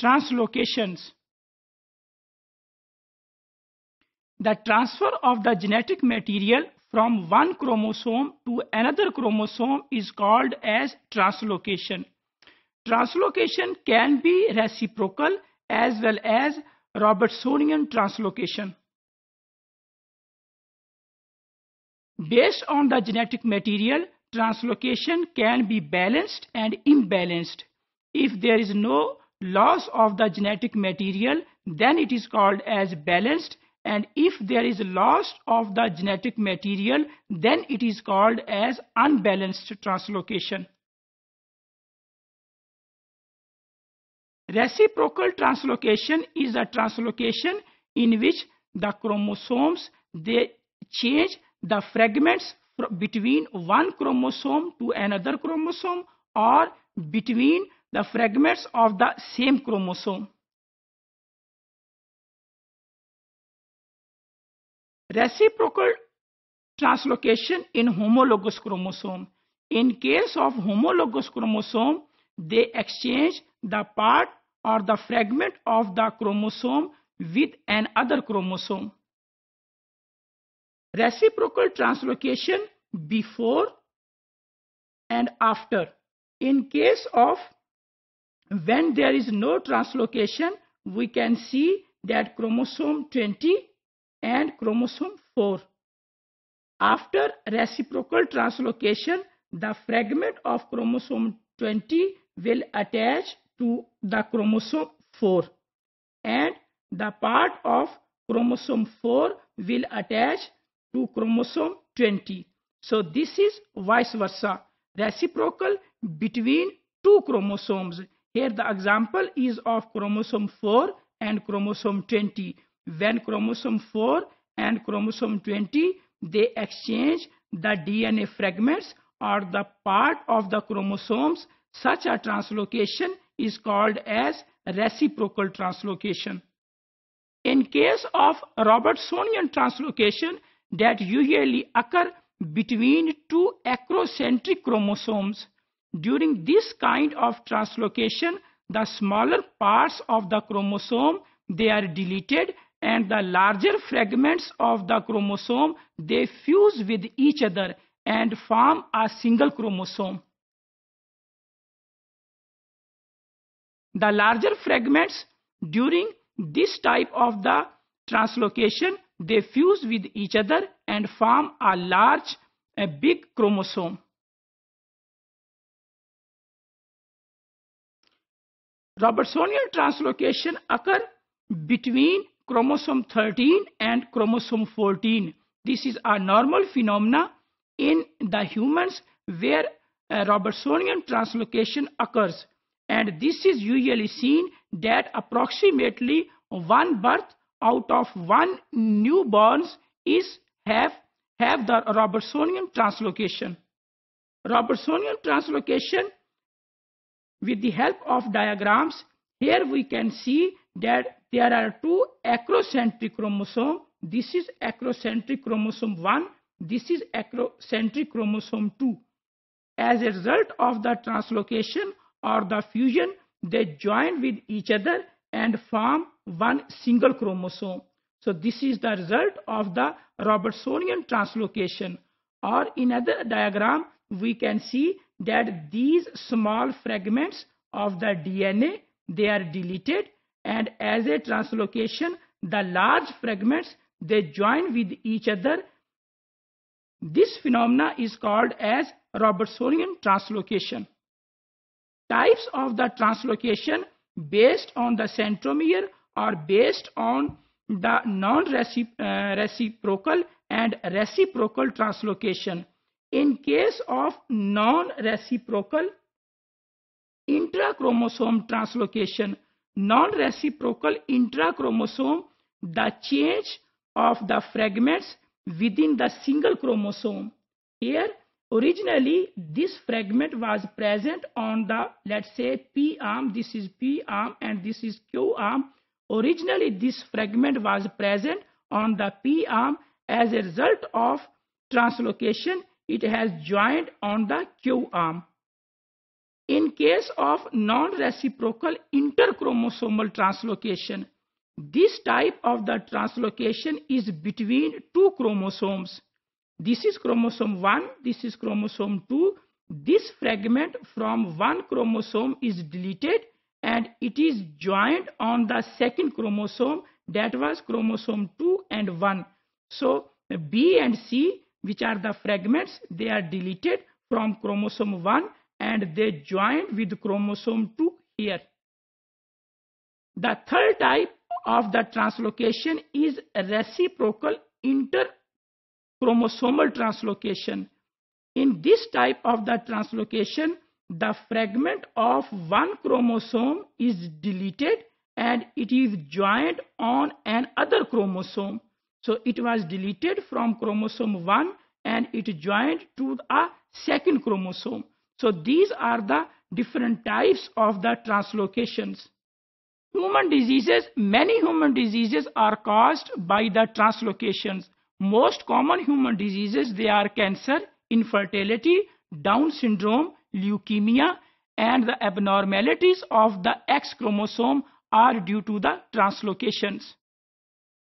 translocations. The transfer of the genetic material from one chromosome to another chromosome is called as translocation. Translocation can be reciprocal as well as Robertsonian translocation. Based on the genetic material, translocation can be balanced and imbalanced. If there is no loss of the genetic material then it is called as balanced and if there is loss of the genetic material then it is called as unbalanced translocation. Reciprocal translocation is a translocation in which the chromosomes they change the fragments between one chromosome to another chromosome or between the fragments of the same chromosome. Reciprocal translocation in homologous chromosome. In case of homologous chromosome, they exchange the part or the fragment of the chromosome with another chromosome. Reciprocal translocation before and after. In case of when there is no translocation, we can see that chromosome 20 and chromosome 4. After reciprocal translocation, the fragment of chromosome 20 will attach to the chromosome 4 and the part of chromosome 4 will attach to chromosome 20. So this is vice versa, reciprocal between two chromosomes here the example is of chromosome 4 and chromosome 20. When chromosome 4 and chromosome 20, they exchange the DNA fragments or the part of the chromosomes, such a translocation is called as reciprocal translocation. In case of Robertsonian translocation that usually occur between two acrocentric chromosomes, during this kind of translocation, the smaller parts of the chromosome, they are deleted and the larger fragments of the chromosome, they fuse with each other and form a single chromosome. The larger fragments during this type of the translocation, they fuse with each other and form a large, a big chromosome. Robertsonian translocation occur between chromosome 13 and chromosome 14. This is a normal phenomena in the humans where uh, Robertsonian translocation occurs and this is usually seen that approximately one birth out of one newborns is have have the Robertsonian translocation. Robertsonian translocation with the help of diagrams, here we can see that there are two acrocentric chromosomes. This is acrocentric chromosome 1, this is acrocentric chromosome 2. As a result of the translocation or the fusion, they join with each other and form one single chromosome. So this is the result of the Robertsonian translocation or in other diagram we can see that these small fragments of the DNA they are deleted and as a translocation the large fragments they join with each other this phenomena is called as Robertsonian translocation types of the translocation based on the centromere are based on the non-reciprocal and reciprocal translocation in case of non-reciprocal intrachromosome translocation, non-reciprocal intrachromosome, the change of the fragments within the single chromosome. Here, originally this fragment was present on the, let's say, P arm, this is P arm and this is Q arm. Originally this fragment was present on the P arm as a result of translocation it has joined on the Q arm. In case of non-reciprocal interchromosomal translocation, this type of the translocation is between two chromosomes. This is chromosome 1, this is chromosome 2. This fragment from one chromosome is deleted and it is joined on the second chromosome that was chromosome 2 and 1. So B and C which are the fragments they are deleted from chromosome 1 and they joined with chromosome 2 here. The third type of the translocation is reciprocal interchromosomal translocation. In this type of the translocation, the fragment of one chromosome is deleted and it is joined on another chromosome. So it was deleted from chromosome 1 and it joined to a second chromosome. So these are the different types of the translocations. Human diseases, many human diseases are caused by the translocations. Most common human diseases, they are cancer, infertility, Down syndrome, leukemia, and the abnormalities of the X chromosome are due to the translocations.